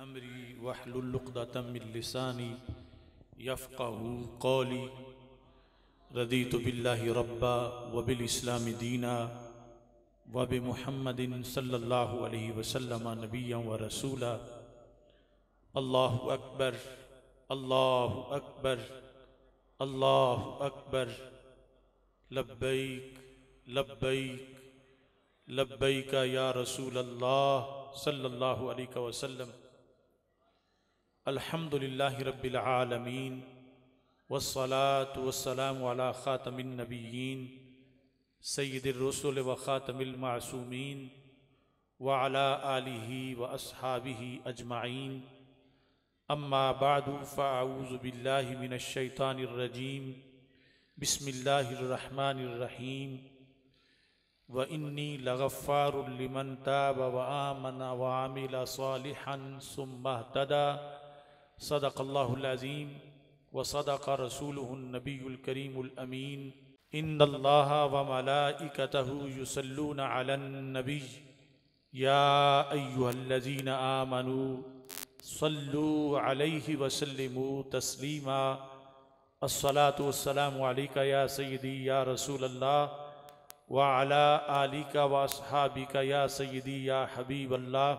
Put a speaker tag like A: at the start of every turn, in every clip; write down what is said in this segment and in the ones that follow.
A: अमरी वहलुल्लुक़दतमिलसानी यफ़क़ू कौली रदी तो बिल्ला रब्बा वबिल इस्लाम दीना वब महमदिन सल्ला वसलम नबिया व रसूला अल्लाह अकबर अल्लाह अकबर अल्लाह अकबर लब्बैक लब्बैक लब्बैक या रसूल अल्लाह सल्लल्लाहु अलैहि वसल्लम अल्हम्दुलिल्लाहि रब्बिल आलमीन वसलात वसलाम अला ख़ातमिन नबीन सैदरसुल व ख़ातमिल मासूमीन व अला आलिही व असहाबिही अजमाइन अम्मा बादु फ़ाऊज़बिल्लामिनशैतानरजीम बसमिल्लाम व इन्नी लगफ़ारमन तब व आमन वामिल सालहन सुम्मा तदा सदाक़ल्लाज़ीम व सदाक़ रसूलनबीकरीमीन इन अल्लाह व मलाइकतहूसलून आलनबी याजीन आमनु सल्लु अलैहि वसल्लमु तस्लीमा असलातुसलामलिका या सैदी या रसूल अल्लाह व अला आलिका वासहाबिका या सैदी या हबीब अल्लाह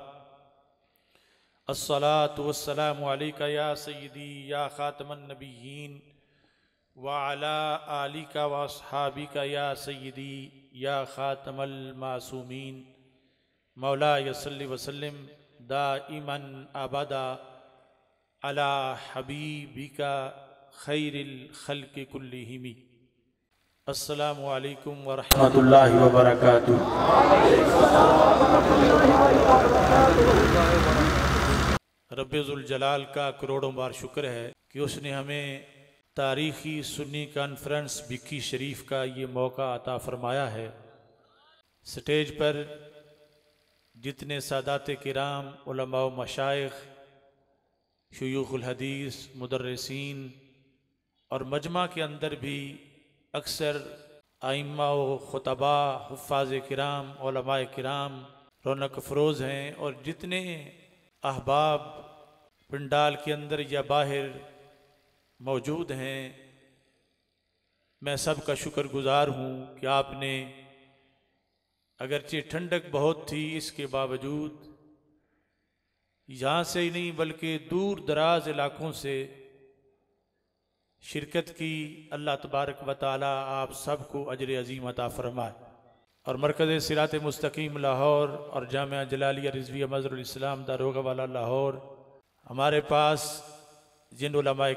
A: असलातम या सईदी या ख़ातमनबीन वाला अली का वासहाबी का या सईदी या ख़ातमलमासूमीन मौला यसल्ल वसलम दा इमन आबादा अला हबीबी का खैरखल के कुल्लिमी असलकम वरहल वबरक जलाल का करोड़ों बार शुक्र है कि उसने हमें तारीखी सुन्नी कॉन्फ्रेंस बिक्की शरीफ का ये मौका अता फरमाया है स्टेज पर जितने सादात कराम मशाइ शयूखुलहदीस मदरसिन और मजमा के अंदर भी अक्सर आइमा व खुतबा हफाज कराम कराम रौनक अफरोज़ हैं और जितने अहबाब पंडाल के अंदर या बाहर मौजूद हैं मैं सब का गुज़ार हूँ कि आपने अगरचे ठंडक बहुत थी इसके बावजूद यहाँ से ही नहीं बल्कि दूर दराज इलाकों से शिरकत की अल्लाह तबारक व ताली आप सबको अजर अजीम अता फरमाए और मरकज़ सिरात मुस्तकीम लाहौर और जाम जलालिया रिजवी मज़रस्लाम दारोगा वाला लाहौर हमारे पास जिन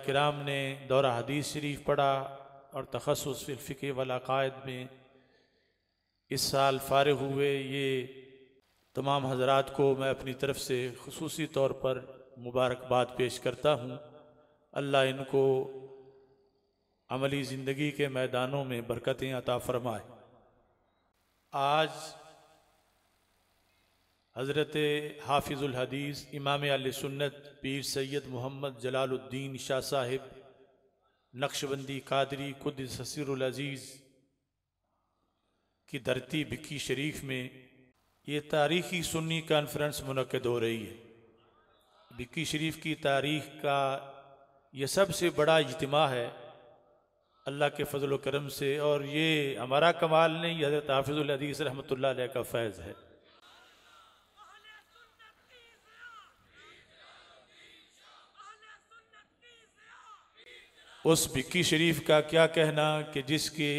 A: कराम ने दौरा हदीस शरीफ पढ़ा और तखसस फ़िके वालाक़ायद में इस साल फारग हुए ये तमाम हजरात को मैं अपनी तरफ से खसूसी तौर पर मुबारकबाद पेश करता हूँ अल्लाह इनको अमली ज़िंदगी के मैदानों में बरकतें अता फ़रमाए आज हज़रत हदीस इमाम अल सुन्नत पीर सैयद मोहम्मद जलालुद्दीन शाह साहिब नक्शबंदी कादरी खुद ससरजीज़ की धरती भिक्की शरीफ में ये तारीखी सुन्नी कॉन्फ्रेंस मनद हो रही है भिक्की शरीफ की तारीख का यह सबसे बड़ा इजतमा है अल्लाह के फजल करम से और ये हमारा कमाल नहीं हज़रत हाफिज़ुलहदीस रहमत का फैज़ है उस बिक्की शरीफ का क्या कहना कि जिसके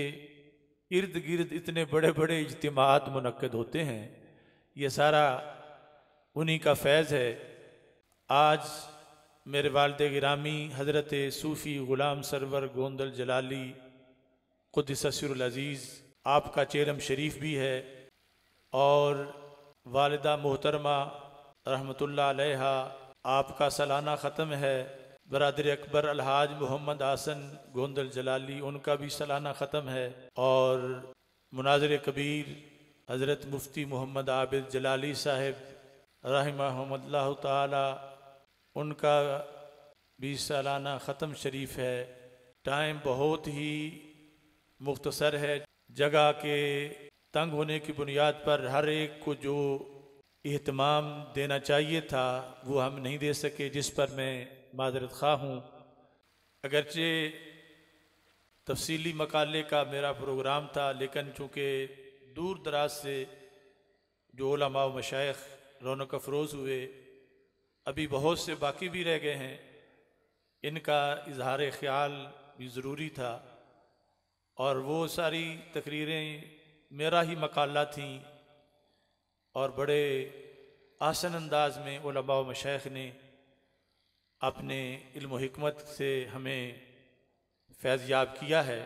A: इर्द गिर्द इतने बड़े बड़े इज्तम मनक़द होते हैं ये सारा उन्हीं का फैज़ है आज मेरे वालद गिरामी हज़रत सूफ़ी ग़ुलाम सरवर गोंदल जलाली ख़ुद ससुरज़ीज़ आपका चेरम शरीफ भी है और वालदा मोहतरमा रहमतुल्लाह आपका सालाना ख़त्म है बरदर अकबर अलहाज मोहम्मद आसन गोंदल जलाली उनका भी सालाना ख़त्म है और मुनाजर कबीर हज़रत मुफ्ती मोहम्मद आबिद जलाली साहब रहमल्ला ताली उनका भी सालाना ख़त्म शरीफ है टाइम बहुत ही मुख्तसर है जगह के तंग होने की बुनियाद पर हर एक को जो अहतमाम देना चाहिए था वो हम नहीं दे सके जिस पर मैं माजरत खा हूँ अगरचे तफसीली मकाले का मेरा प्रोग्राम था लेकिन चूँकि दूर दराज से जो ओलमा मशाइ रौनक अफरोज़ हुए अभी बहुत से बाकी भी रह गए हैं इनका इजहार ख्याल भी ज़रूरी था और वो सारी तकरीरें मेरा ही मकाला थी और बड़े आसन अंदाज में उलमा मशैख ने अपने इल्म से हमें फैज़याब किया है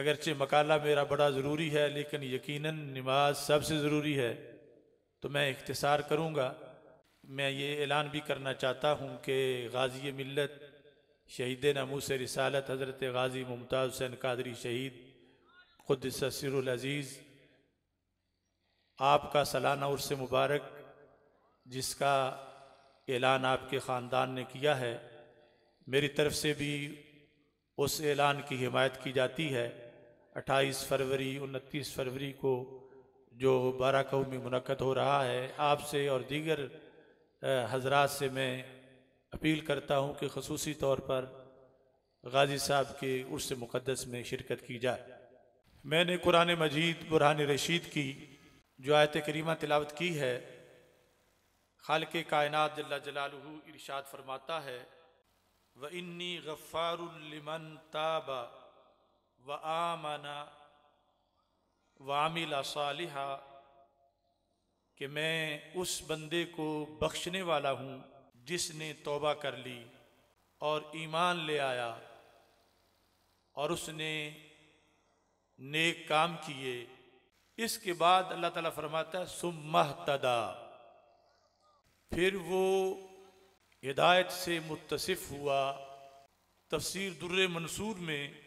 A: अगरचे मकाला मेरा बड़ा ज़रूरी है लेकिन यकीनन नमाज सबसे ज़रूरी है तो मैं इख्तसार करूँगा मैं ये ऐलान भी करना चाहता हूँ कि गाजी मिलत शहीद नमूस रिसालत हज़रत गाजी मुमताज़ हुसैन कादरी शहीद खुद ससरज़ीज़ आपका सालाना उर्स मुबारक जिसका ऐलान आपके ख़ानदान ने किया है मेरी तरफ़ से भी उस ऐलान की हिमायत की जाती है 28 फरवरी उनतीस फरवरी को जो बारह कौमी में मनक़द हो रहा है आपसे और दीगर हजरात से मैं अपील करता हूँ कि खसूसी तौर पर गाजी साहब के उर्स मुक़दस में शिरकत की जाए मैंने कुरान मजीद बुरहान रशीद की जो आयत करीमा तिलावत की है खाल के कायनत जल्ला जलाल इरशाद फरमाता है व इन्नी गफ़ारमन ताबा व आमाना वामिला सालिहा कि मैं उस बंदे को बख्शने वाला हूँ जिसने तोबा कर ली और ईमान ले आया और उसने नेक काम किए इसके बाद अल्लाह ताला फरमाता है सुमह तदा फिर वो हिदायत से मुतसिफ हुआ तफसीर दुर्र मंसूर में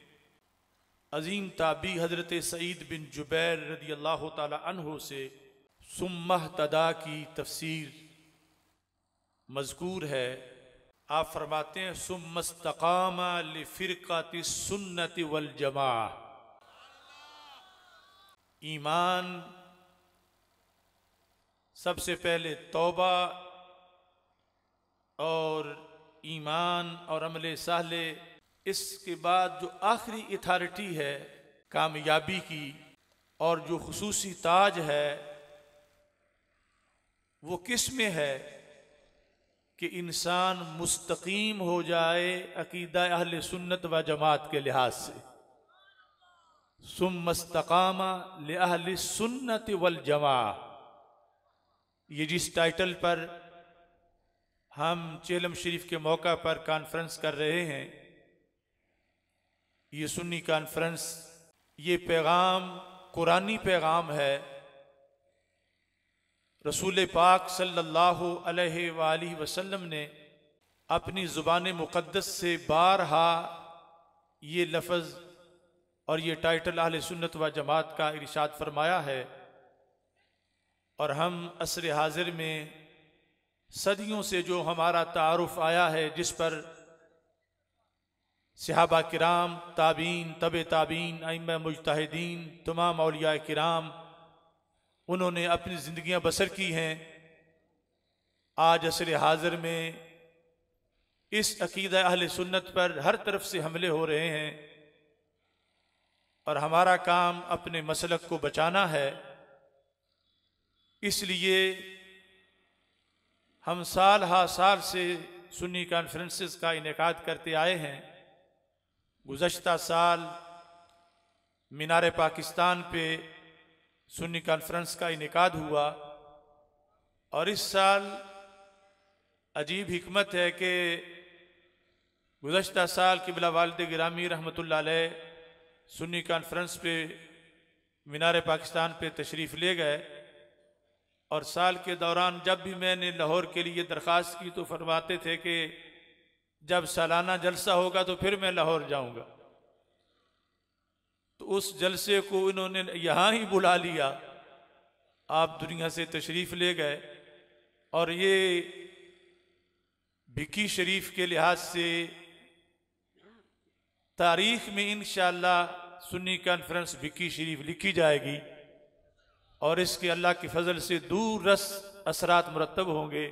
A: अजीम ताबी हज़रत सईद बिन जुबैर रदी अल्लाह तह से सुम्मा तदा की तफसीर मजकूर है आप फरमाते हैं सुमस्तकाम सुन्नति वल जमा ईमान सबसे पहले तोबा और ईमान और अमल साले इसके बाद जो आखिरी अथॉरिटी है कामयाबी की और जो खसूसी ताज है वो किस में है कि इंसान मुस्तकीम हो जाए अकीदा अहल सुन्नत व जमात के लिहाज से सुम मस्तकामा अहल सुन्नत वल जमा ये जिस टाइटल पर हम चेलम शरीफ के मौका पर कॉन्फ्रेंस कर रहे हैं ये सुन्नी कॉन्फ्रेंस ये पैगाम कुरानी पैगाम है रसूल पाक सल्लल्लाहु अलैहि वसल्लम ने अपनी ज़ुबान मुक़दस से बारहा ये लफज और ये टाइटल आल सुन्नत व जमात का इरशाद फरमाया है और हम असर हाजिर में सदियों से जो हमारा तारफ़ आया है जिस पर सिहाबा कराम ताबीन तब ताबीन आइम मुजतहदीन तमाम अलिया कराम उन्होंने अपनी ज़िंदियाँ बसर की हैं आज असर हाजिर में इस अकीद अहल सुन्नत पर हर तरफ से हमले हो रहे हैं और हमारा काम अपने मसलक को बचाना है इसलिए हम साल हा साल से सुन्नी कॉन्फ्रेंसिस का इनका करते आए हैं गुज्त साल मीनार पाकिस्तान पे सुन्नी कॉन्फ्रेंस का इनका हुआ और इस साल अजीब हमत है कि गुजशत साल किबला वालद गिरामी रहमत सुन्नी कॉन्फ्रेंस पे मीनार पाकिस्तान पे तशरीफ़ ले गए और साल के दौरान जब भी मैंने लाहौर के लिए दरख्वास्त की तो फरमाते थे कि जब सालाना जलसा होगा तो फिर मैं लाहौर जाऊंगा तो उस जलसे को इन्होंने यहाँ ही बुला लिया आप दुनिया से तशरीफ़ ले गए और ये भिकी शरीफ के लिहाज से तारीख में इन सुन्नी कॉन्फ्रेंस भिकी शरीफ लिखी जाएगी और इसके अल्लाह की फजल से दूर रस असरात मुरतब होंगे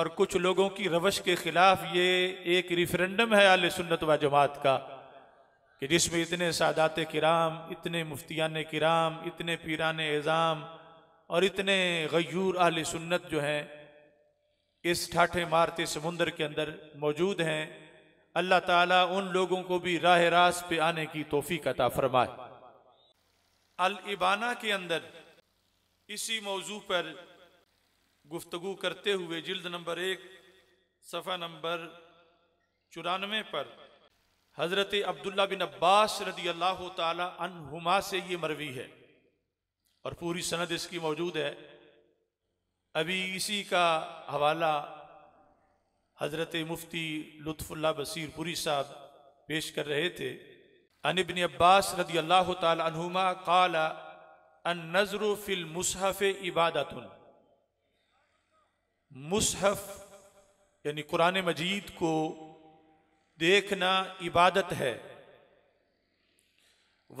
A: और कुछ लोगों की रवश के ख़िलाफ़ ये एक रेफरेंडम है आल सुन्नत व जमात का कि जिसमें इतने सादात किराम इतने मुफ्तियान किराम इतने पीरान एज़ाम और इतने गयूर आल सुन्नत जो हैं इस ठाठे मारते समुंदर के अंदर मौजूद हैं अल्लाह ताला उन लोगों को भी राह रास पे आने की तोहफ़ी का फरमाए अलबाना के अंदर इसी मौजू पर गुफ्तगु करते हुए जिल्द नंबर एक सफ़ा नंबर चुरानवे पर हज़रत अब्दुल्ला बिन अब्बास रदी अल्लाह तुमा से ये मरवी है और पूरी सनद इसकी मौजूद है अभी इसी का हवाला हज़रत मुफ्ती लुत्फुल्ला बसीरपुरी साहब पेश कर रहे थे अनबिन अब्बास रदी अल्लाह तुमा काला अन नज़र फिल मुसहफ़ इबादत मुसहफ़ यानी कुरान मजीद को देखना इबादत है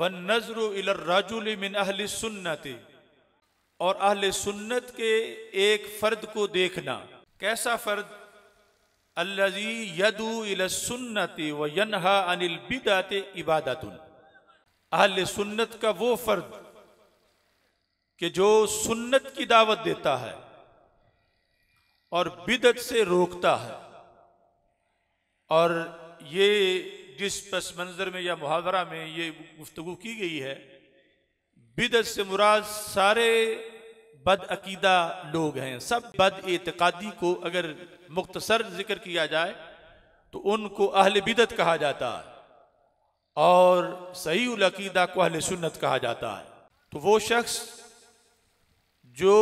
A: वन नजर इलराजुल मिन अहल सुन्नत और अहल सुन्नत के एक फ़र्द को देखना कैसा फ़र्द अल्लाजी यदु इल सुन्नति व यनहा अनिल बिदात इबादत अहल सुन्नत का वो फ़र्द कि जो सुन्नत की दावत देता है और बिदत से रोकता है और ये जिस पस मंज़र में या मुहावरा में ये गुफ्तु की गई है बिदत से मुराद सारे बदअकीदा लोग हैं सब बद एतकादी को अगर मुख्तसर जिक्र किया जाए तो उनको अहल बिदत कहा जाता है और सही उलकीदा को अहल सुन्नत कहा जाता है तो वो शख्स जो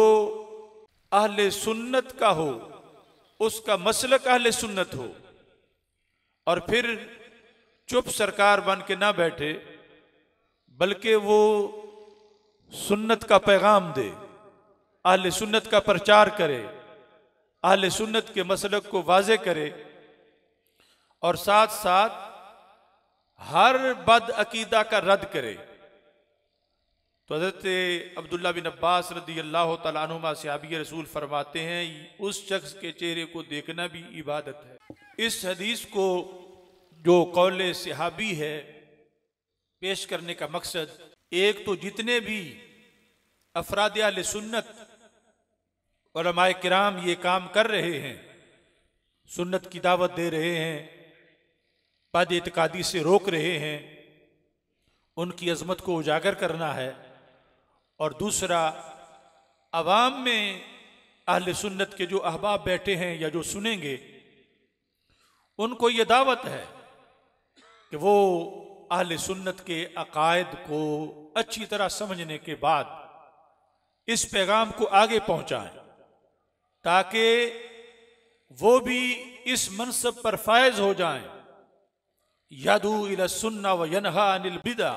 A: अहल सुन्नत का हो उसका मसलक अहल सुन्नत हो और फिर चुप सरकार बन के ना बैठे बल्कि वो सुन्नत का पैगाम दे आल सुन्नत का प्रचार करे आल सुन्नत के मसलक को वाजे करे और साथ साथ हर बद अकीदा का रद्द करे तो हज़रत अब्दुल्ला बिन अब्बास रदी अल्लाह तला सहाबी रसूल फरमाते हैं उस शख्स के चेहरे को देखना भी इबादत है इस हदीस को जो कौल सहाबी है पेश करने का मकसद एक तो जितने भी अफराद आल सुन्नत वलमाए कराम ये काम कर रहे हैं सुन्नत की दावत दे रहे हैं पद इतकादी से रोक रहे हैं उनकी अजमत को उजागर करना है और दूसरा आवाम में अहल सुन्नत के जो अहबाब बैठे हैं या जो सुनेंगे उनको ये दावत है कि वो अहल सुन्नत के अकायद को अच्छी तरह समझने के बाद इस पैगाम को आगे पहुंचाएं ताकि वो भी इस मनसब पर फायज हो जाएं यदू इला सुन्ना व यनहा अनिल बिदा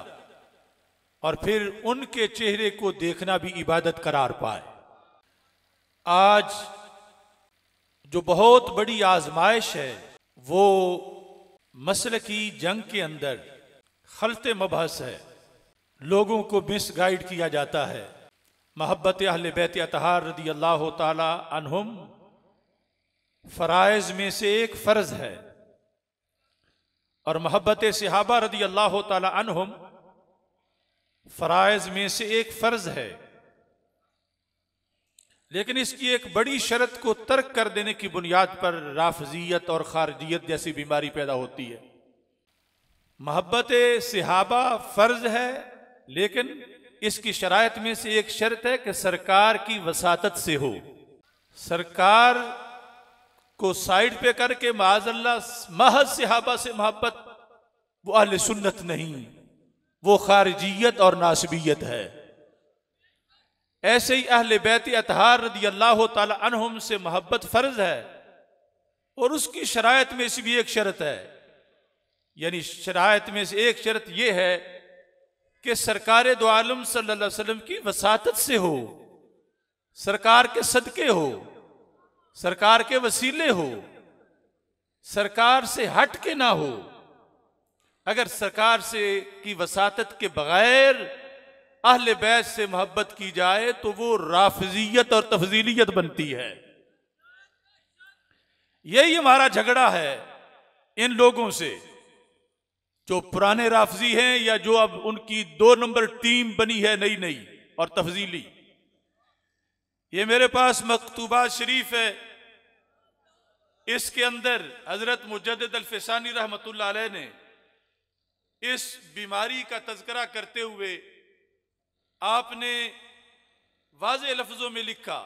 A: और फिर उनके चेहरे को देखना भी इबादत करार पाए आज जो बहुत बड़ी आजमाइश है वो मसल की जंग के अंदर खलत मबहस है लोगों को मिस गाइड किया जाता है मोहब्बत अहल बैत अतहार रदी अल्लाह तहम फराइज में से एक फ़र्ज़ है और मोहब्बत सिहाबा रदी अल्लाह तहम फ़राइज में से एक फ़र्ज़ है लेकिन इसकी एक बड़ी शरत को तर्क कर देने की बुनियाद पर राफजियत और खारजियत जैसी बीमारी पैदा होती है मोहब्बत सिहाबा फ़र्ज़ है लेकिन इसकी शरात में से एक शर्त है कि सरकार की वसात से हो सरकार को साइड पे करके माजल्ला महज सिहाबा से मोहब्बत वो अल सुन्नत नहीं वो खारजियत और नासबियत है ऐसे ही अहल बैत अतहार रदी अल्लाह तहम से मोहब्बत फ़र्ज है और उसकी शरात में से भी एक शर्त है यानी शरात में से एक शर्त यह है कि सरकार दो आलम सल्ला की वसात से हो सरकार के सदक़े हो सरकार के वसीले हो सरकार से हट के ना हो अगर सरकार से की वसात के बगैर अहल बैस से मोहब्बत की जाए तो वो राफजियत और तफजीलियत बनती है यही हमारा झगड़ा है इन लोगों से जो पुराने राफजी हैं या जो अब उनकी दो नंबर टीम बनी है नई नई और तफजीली ये मेरे पास मकतूबा शरीफ है इसके अंदर हजरत मुजद अलफिसानी रहमत ने इस बीमारी का तस्करा करते हुए आपने वाज लफ्ज़ों में लिखा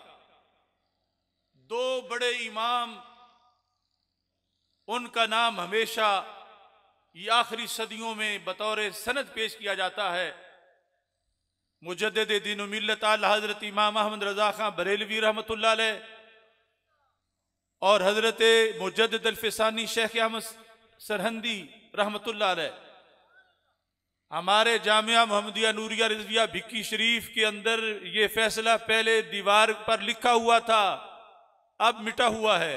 A: दो बड़े इमाम उनका नाम हमेशा ये आखिरी सदियों में बतौर सनत पेश किया जाता है मुजद दिन मिलत हज़रत इमाम अहमद रज़ा खां बरेलवी रहमत और हज़रत मुजद शेख अहमद सरहंदी रहमत हमारे जामिया मोहम्मदिया नूरिया रिजविया भिक्की शरीफ के अंदर ये फैसला पहले दीवार पर लिखा हुआ था अब मिटा हुआ है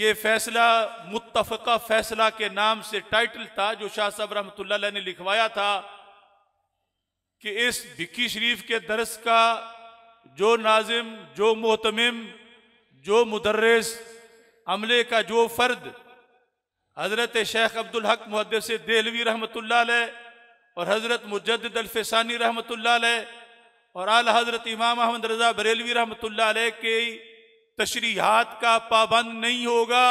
A: ये फैसला मुतफ़ा फैसला के नाम से टाइटल था जो शाह साहब रहमत ने लिखवाया था कि इस भिक्की शरीफ के दरस का जो नाजिम जो मोहतम जो मुदर्रस अमले का जो फ़र्द हज़रत शेख अब्दुल हक मुहदस देलवी रहमत और हज़रत मुजद अलफ़ानी रहमत और आल हज़रत इमाम अहमद रज़ा बरेलवी रहमत के तशरीहत का पाबंद नहीं होगा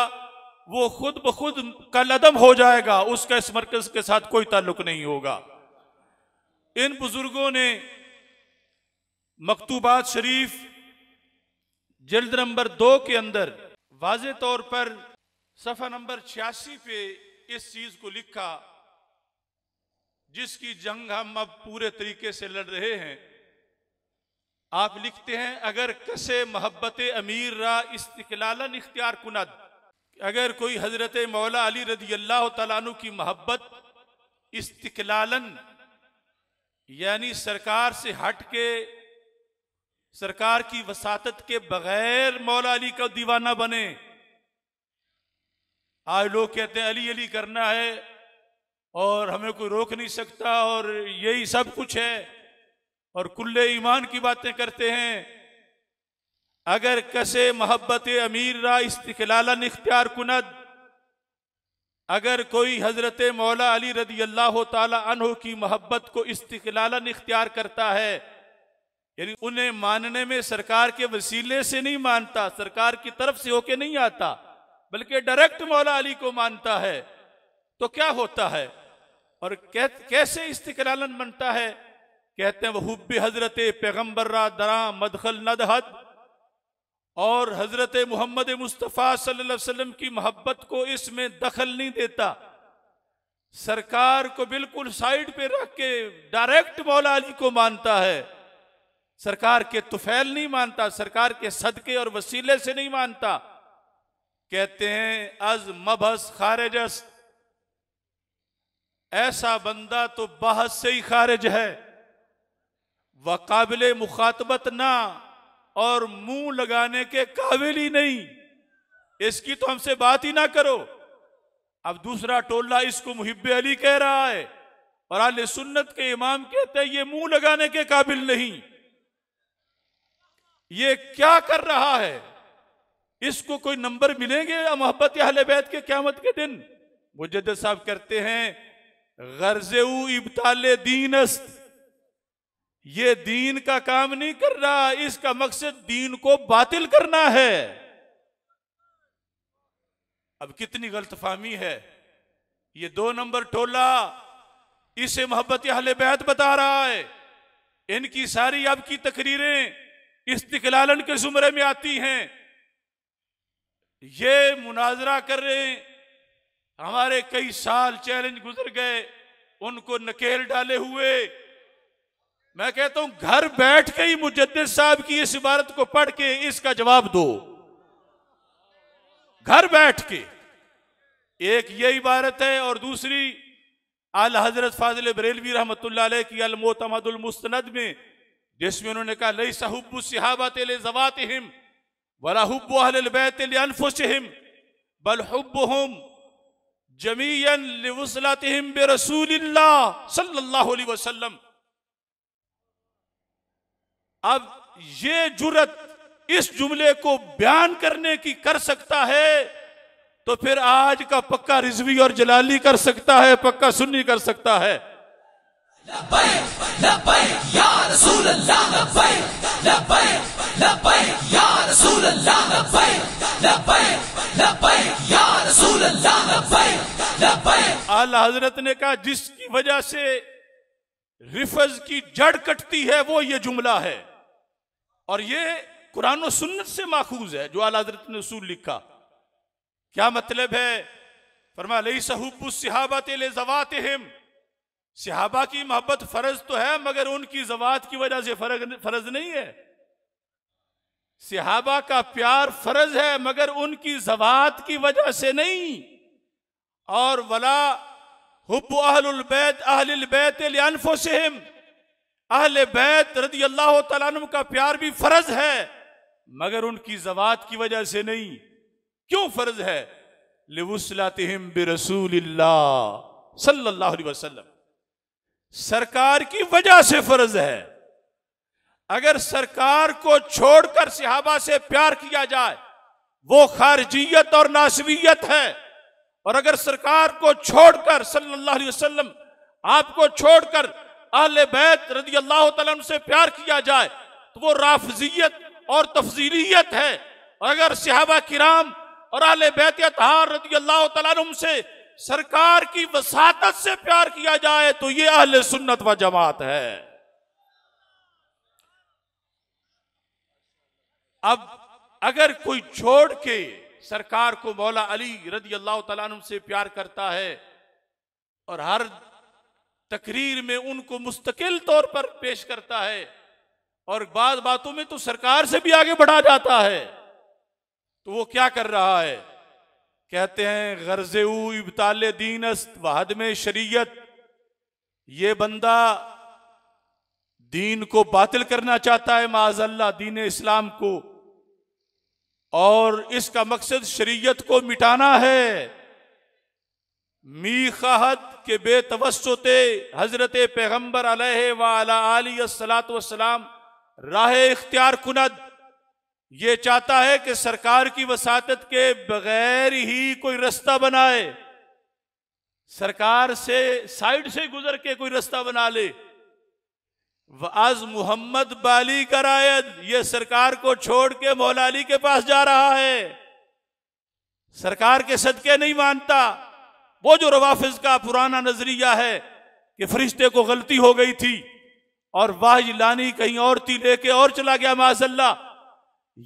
A: वो खुद ब खुद का अदम हो जाएगा उसका इस मरकज़ के साथ कोई ताल्लुक नहीं होगा इन बुज़ुर्गों ने मकतूबात शरीफ जल्द नंबर दो के अंदर वाज तौर पर सफा नंबर छियासी पे इस चीज को लिखा जिसकी जंग हम अब पूरे तरीके से लड़ रहे हैं आप लिखते हैं अगर कसे मोहब्बत अमीर रा इस्तलालन इख्तियार कुनद अगर कोई हजरत मौला अली रजी अल्लाह तु की मोहब्बत इस्तलालन यानी सरकार से हट के सरकार की वसात के बगैर मौला अली का दीवाना बने आज लोग कहते हैं अली अली करना है और हमें कोई रोक नहीं सकता और यही सब कुछ है और कुल्ले ईमान की बातें करते हैं अगर कसे मोहब्बत अमीर रा इस्तलान इख्तियार कुनद अगर कोई हज़रत मौला अली रदी अल्लाह तहो की मोहब्बत को इस्तलान इख्तियार करता है यानी उन्हें मानने में सरकार के वसीले से नहीं मानता सरकार की तरफ से होके नहीं आता बल्कि डायरेक्ट मौला अली को मानता है तो क्या होता है और कैसे इस्तकलालन बनता है कहते हैं वह हुब्बी हजरत पैगम्बर्रा दरा मदखल नदहद और हजरत मोहम्मद मुस्तफ़ा सल्लल्लाहु अलैहि वसल्लम की मोहब्बत को इसमें दखल नहीं देता सरकार को बिल्कुल साइड पे रख के डायरेक्ट मौला अली को मानता है सरकार के तुफैल नहीं मानता सरकार के सदके और वसीले से नहीं मानता कहते हैं अज मबहस खारिजस ऐसा बंदा तो बहस से ही खारिज है वकाबिले मुखातबत ना और मुंह लगाने के काबिल ही नहीं इसकी तो हमसे बात ही ना करो अब दूसरा टोला इसको मुहिब अली कह रहा है और आल सुन्नत के इमाम कहते हैं ये मुंह लगाने के काबिल नहीं ये क्या कर रहा है इसको कोई नंबर मिलेंगे या मोहब्बत अहल बैत के क्यामत के दिन मुजद साहब करते हैं गर्ज इबताल दीन अस्त ये दीन का काम नहीं कर रहा इसका मकसद दीन को बातिल करना है अब कितनी गलतफहमी है ये दो नंबर टोला इसे मोहब्बत अहल बैत बता रहा है इनकी सारी आपकी तकरीरें इस्तिकलालन के जुमरे में आती हैं ये मुनाजरा कर रहे हैं हमारे कई साल चैलेंज गुजर गए उनको नकेल डाले हुए मैं कहता हूं घर बैठ के ही मुजद साहब की इस इबारत को पढ़ के इसका जवाब दो घर बैठ के एक ये इबारत है और दूसरी आल हजरत फाजिल बरेलवी रहमत की अलमोतमदुल मुस्तनद में जिसमें उन्होंने कहा लई सिहाबा सिहाबत जवात हिम البيت لانفسهم بل حبهم جميعا لوصلتهم برسول الله صلى الله عليه وسلم अब ये जुरत इस जुमले को बयान करने की कर सकता है तो फिर आज का पक्का रिजवी और जलाली कर सकता है पक्का सुन्नी कर सकता है लबैक लबैक या रसूल अल्लाह लबैक लबैक लबैक या रसूल अल्लाह लबैक लबैक आला हजरत ने कहा जिसकी वजह से रिफज की जड़ कटती है वो ये जुमला है और ये कुरान सुन्नत से माखूज है जो आला हजरत ने उसूल लिखा क्या मतलब है फरमा लई सहूब सिहाबत ले जवात सिहाबा की मोहब्बत फर्ज तो है मगर उनकी जवात की वजह से फर्ज नहीं है सिहाबा का प्यार फर्ज है मगर उनकी जवात की वजह से नहीं और वला हुब अहलैत अहलबैत अनफोसम अहल बैत रदी अल्लाह तुम का प्यार भी फर्ज है मगर उनकी जवात की वजह से नहीं क्यों फर्ज है लिवसलातिम बे रसूल अलैहि सरकार की वजह से फर्ज है अगर सरकार को छोड़कर सिहाबा से प्यार किया जाए वो खारजियत और नासवियत है और अगर सरकार को छोड़कर सल्लल्लाहु अलैहि वसल्लम आपको छोड़कर आले बैत रदी अल्लाह से प्यार किया जाए तो वो राफजियत और तफजीलियत है और अगर सिहाबा किराम और आले बैत तहार रदी अल्लाह तुम से सरकार की वसात से प्यार किया जाए तो ये अहल सुन्नत व जमात है अब अगर कोई छोड़ के सरकार को मौला अली रदी अल्लाह तुम से प्यार करता है और हर तकरीर में उनको मुस्तकिल तौर पर पेश करता है और बाद बातों में तो सरकार से भी आगे बढ़ा जाता है तो वो क्या कर रहा है कहते हैं गर्ज इबताल दीनस्त वहद में शरीयत ये बंदा दीन को बातिल करना चाहता है माजल्ला दीन इस्लाम को और इसका मकसद शरीयत को मिटाना है मी के बेतवस्ते हजरत पैगम्बर वसलाम राह इख्तियार कुनद ये चाहता है कि सरकार की वसात के बगैर ही कोई रास्ता बनाए सरकार से साइड से गुजर के कोई रास्ता बना ले आज मोहम्मद बाली का ये सरकार को छोड़ के मौलाली के पास जा रहा है सरकार के सदके नहीं मानता वो जो रवाफिज का पुराना नजरिया है कि फरिश्ते को गलती हो गई थी और वाज लानी कहीं और थी लेके और चला गया माजल्ला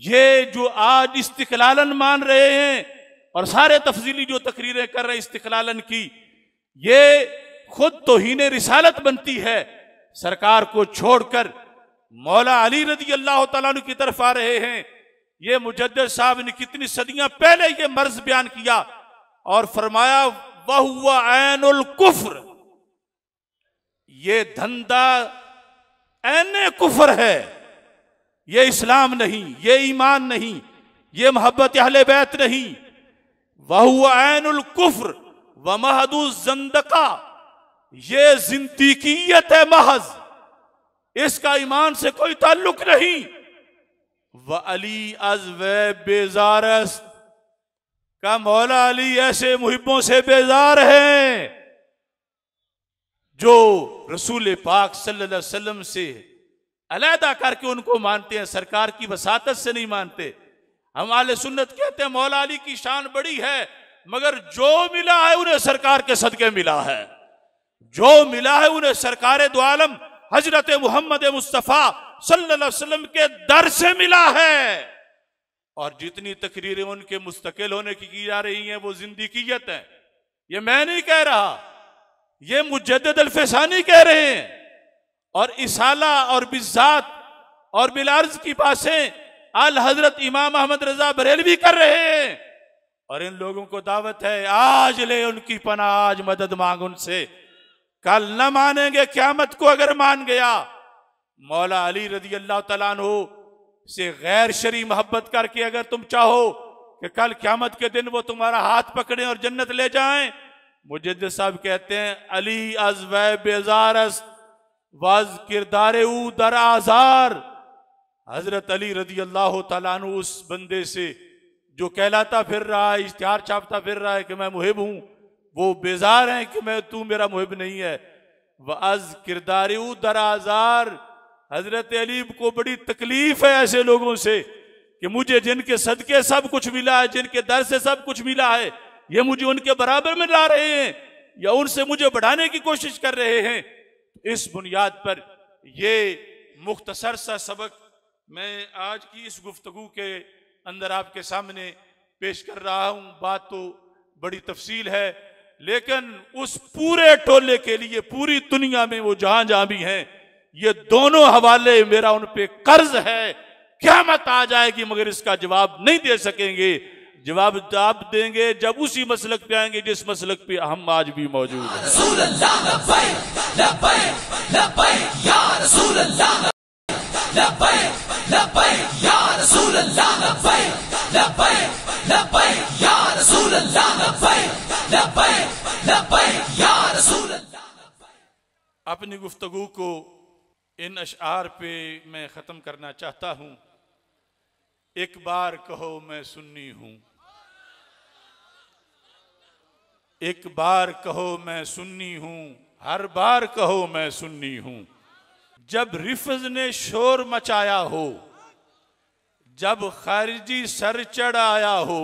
A: ये जो आज इस्तलालन मान रहे हैं और सारे तफजीली जो तकरीरें कर रहे हैं इस्तलालन की ये खुद हीने रिसालत बनती है सरकार को छोड़कर मौला अली रजी अल्लाह तु की तरफ आ रहे हैं ये मुजद साहब ने कितनी सदियां पहले ये मर्ज बयान किया और फरमाया वह हुआ ऐन कुफर ये धंधा ऐन कुफर है ये इस्लाम नहीं ये ईमान नहीं ये मोहब्बत अहल बैत नहीं वह हुआ ऐन कुफर व महदू जंदका ये जिंदगीत है महज इसका ईमान से कोई ताल्लुक नहीं व अली अज व बेजारस का मौला अली ऐसे मुहिबों से बेजार हैं जो रसूल पाक सल्लल्लाहु अलैहि वसल्लम से अलहदा करके उनको मानते हैं सरकार की वसातत से नहीं मानते हम आल सुन्नत कहते हैं मौला अली की शान बड़ी है मगर जो मिला है उन्हें सरकार के सदके मिला है जो मिला है उन्हें सरकार दो आलम हजरत मोहम्मद मुस्तफ़ा सल्लम के दर से मिला है और जितनी तकरीरें उनके मुस्तकिल होने की की जा रही हैं वो जिंदगीत है ये मैं नहीं कह रहा ये मुजद अलफसानी कह रहे हैं और इसाला और बिजात और बिलार्ज की पासें आल हजरत इमाम अहमद रजा बरेल भी कर रहे हैं और इन लोगों को दावत है आज ले उनकी पना आज मदद मांग उनसे कल न मानेंगे क्यामत को अगर मान गया मौला अली रजी अल्लाह तला से गैर शरी मोहब्बत करके अगर तुम चाहो कि कल क्यामत के दिन वो तुम्हारा हाथ पकड़े और जन्नत ले जाए मुजद साहब कहते हैं अली अज बेजारस वज किरदार दर आजार हजरत अली रजी अल्लाह तला उस बंदे से जो कहलाता फिर रहा है इश्तिहार छापता फिर रहा है कि मैं मुहिब हूं वो बेजार हैं कि मैं तू मेरा मुहिब नहीं है वह अज किरदार दराजार हजरत अलीब को बड़ी तकलीफ है ऐसे लोगों से कि मुझे जिनके सदके सब कुछ मिला है जिनके दर से सब कुछ मिला है ये मुझे उनके बराबर में ला रहे हैं या उनसे मुझे बढ़ाने की कोशिश कर रहे हैं इस बुनियाद पर यह मुख्तसर सा सबक मैं आज की इस गुफ्तगु के अंदर आपके सामने पेश कर रहा हूँ बात तो बड़ी तफसील है लेकिन उस पूरे टोले के लिए पूरी दुनिया में वो जहां जहां भी हैं ये दोनों हवाले मेरा उन पे कर्ज है क्या मत आ जाएगी मगर इसका जवाब नहीं दे सकेंगे जवाब आप देंगे जब उसी मसलक पे आएंगे जिस मसलक पे हम आज भी मौजूद हैं अपनी गुफ्तगु को इन अशार पे मैं ख़त्म करना चाहता हूँ एक बार कहो मैं सुन्नी हूँ एक बार कहो मैं सुन्नी हूँ हर बार कहो मैं सुन्नी हूँ जब रिफज ने शोर मचाया हो जब खारिजी सर चढ़ आया हो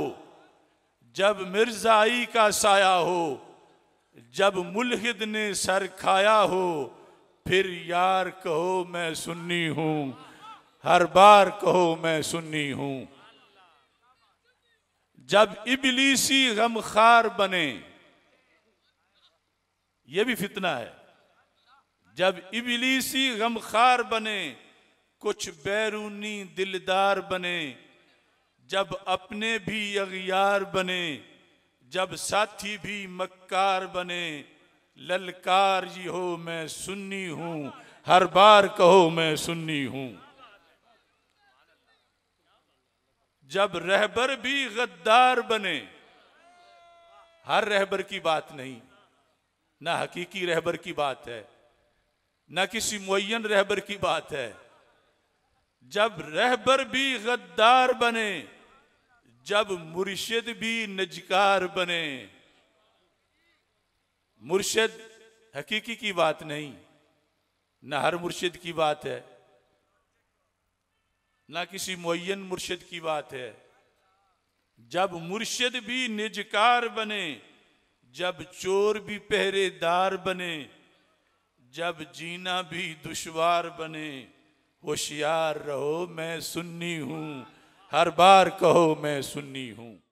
A: जब मिर्जाई का साया हो जब मुलहिद ने सर खाया हो फिर यार कहो मैं सुन्नी हूं हर बार कहो मैं सुन्नी हूं जब इबलीसी गमखार बने ये भी फितना है जब इबलीसी गमखार बने कुछ बैरूनी दिलदार बने जब अपने भी अगियार बने जब साथी भी मक्कार बने ललकार जी हो मैं सुन्नी हूँ हर बार कहो मैं सुन्नी हूँ जब रहबर भी गद्दार बने हर रहबर की बात नहीं ना हकीकी रहबर की बात है ना किसी मुन रहबर की बात है जब रहबर भी गद्दार बने जब मुर्शद भी नजकार बने मुर्शद हकीकी की बात नहीं ना हर मुर्शिद की बात है ना किसी मुन मुर्शद की बात है जब मुर्शद भी निजकार बने जब चोर भी पहरेदार बने जब जीना भी दुश्वार बने होशियार रहो मैं सुन्नी हूँ हर बार कहो मैं सुन्नी हूँ